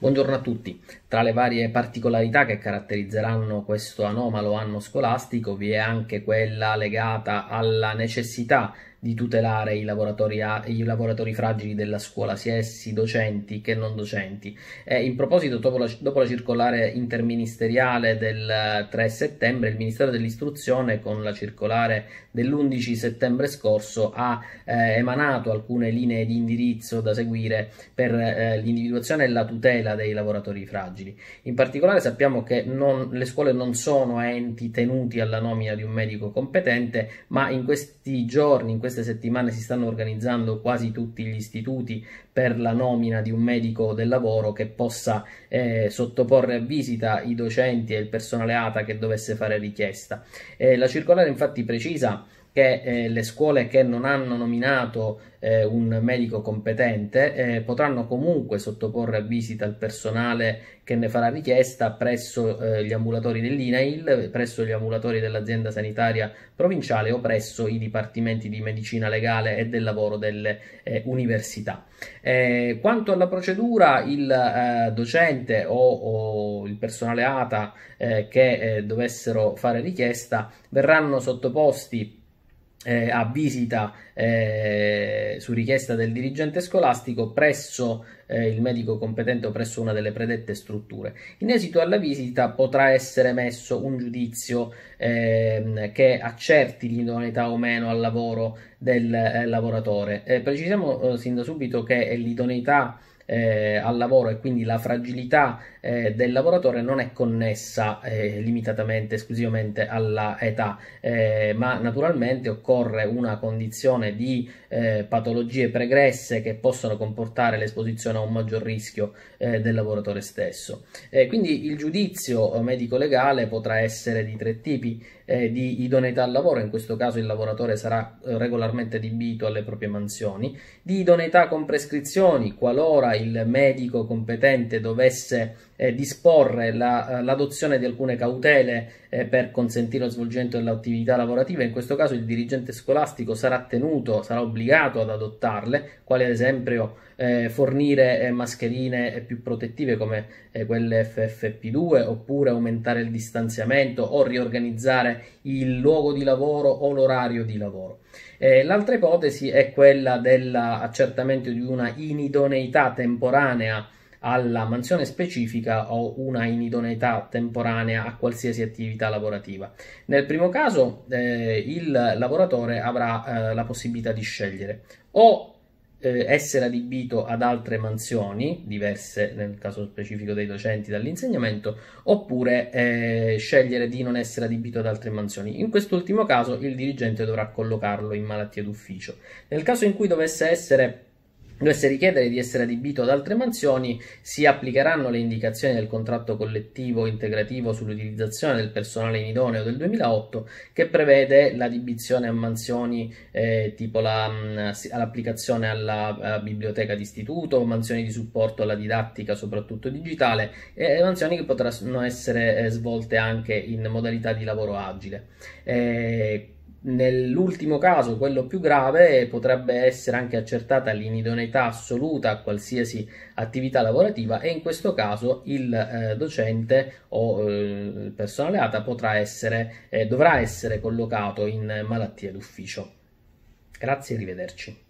Buongiorno a tutti. Tra le varie particolarità che caratterizzeranno questo anomalo anno scolastico vi è anche quella legata alla necessità di tutelare i lavoratori, a, i lavoratori fragili della scuola, sia essi docenti che non docenti. E eh, in proposito, dopo la, dopo la circolare interministeriale del 3 eh, settembre, il Ministero dell'Istruzione, con la circolare dell'11 settembre scorso, ha eh, emanato alcune linee di indirizzo da seguire per eh, l'individuazione e la tutela dei lavoratori fragili. In particolare sappiamo che non, le scuole non sono enti tenuti alla nomina di un medico competente, ma in questi giorni, in questi queste settimane si stanno organizzando quasi tutti gli istituti per la nomina di un medico del lavoro che possa eh, sottoporre a visita i docenti e il personale ATA che dovesse fare richiesta. Eh, la circolare infatti precisa che eh, le scuole che non hanno nominato eh, un medico competente eh, potranno comunque sottoporre a visita il personale che ne farà richiesta presso eh, gli ambulatori dell'INAIL, presso gli ambulatori dell'azienda sanitaria provinciale o presso i dipartimenti di medicina legale e del lavoro delle eh, università. Eh, quanto alla procedura, il docente o, o, il personale ATA che dovessero fare richiesta verranno sottoposti eh, a visita eh, su richiesta del dirigente scolastico presso eh, il medico competente o presso una delle predette strutture. In esito alla visita potrà essere messo un giudizio ehm, che accerti l'idoneità o meno al lavoro del eh, lavoratore. Eh, precisiamo eh, sin da subito che l'idoneità eh, al lavoro e quindi la fragilità eh, del lavoratore non è connessa eh, limitatamente esclusivamente alla età, eh, ma naturalmente occorre una condizione di eh, patologie pregresse che possono comportare l'esposizione a un maggior rischio eh, del lavoratore stesso. quindi il giudizio medico-legale potrà essere di tre tipi, di idoneità al lavoro, in questo caso il lavoratore sarà regolarmente adibito alle proprie mansioni, di idoneità con prescrizioni, qualora il medico competente dovesse eh, disporre la, eh, l'adozione di alcune cautele eh, per consentire lo svolgimento dell'attività lavorativa, in questo caso il dirigente scolastico sarà tenuto, sarà obbligato ad adottarle, quali ad esempio eh, fornire eh, mascherine eh, più protettive come quelle FFP2 oppure aumentare il distanziamento o riorganizzare il luogo di lavoro o l'orario di lavoro. l'altra ipotesi è quella dell'accertamento di una inidoneità temporanea alla mansione specifica o una inidoneità temporanea a qualsiasi attività lavorativa. Nel primo caso eh, il lavoratore avrà eh, la possibilità di scegliere o eh, essere adibito ad altre mansioni, diverse nel caso specifico dei docenti dall'insegnamento, oppure eh, scegliere di non essere adibito ad altre mansioni. In quest'ultimo caso il dirigente dovrà collocarlo in malattia d'ufficio. Nel caso in cui dovesse essere Dovesse richiedere di essere adibito ad altre mansioni, si applicheranno le indicazioni del contratto collettivo integrativo sull'utilizzazione del personale in idoneo del 2008 che prevede l'adibizione a mansioni eh, tipo la, l'applicazione alla, alla, eh, biblioteca d'istituto, mansioni di supporto alla didattica soprattutto digitale e mansioni che potranno essere eh, svolte anche in modalità di lavoro agile. Eh, Nell'ultimo caso, quello più grave, potrebbe essere anche accertata l'inidoneità assoluta a qualsiasi attività lavorativa e in questo caso il eh, docente o eh, il personale ATA potrà essere, eh, dovrà essere collocato in malattia d'ufficio. Grazie e arrivederci.